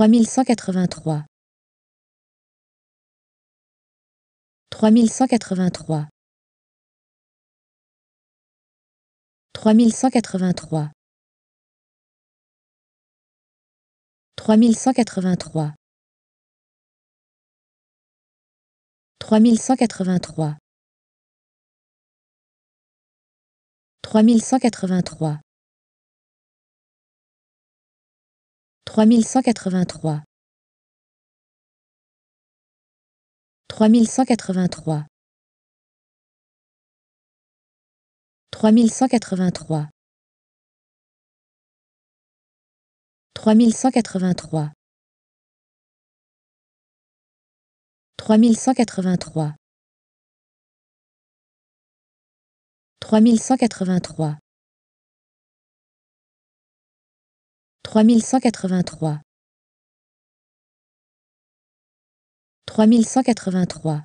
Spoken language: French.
3183 3183 3183 3183 3183 3183 3183 3183 3183 3183 3183 3183 3183 3183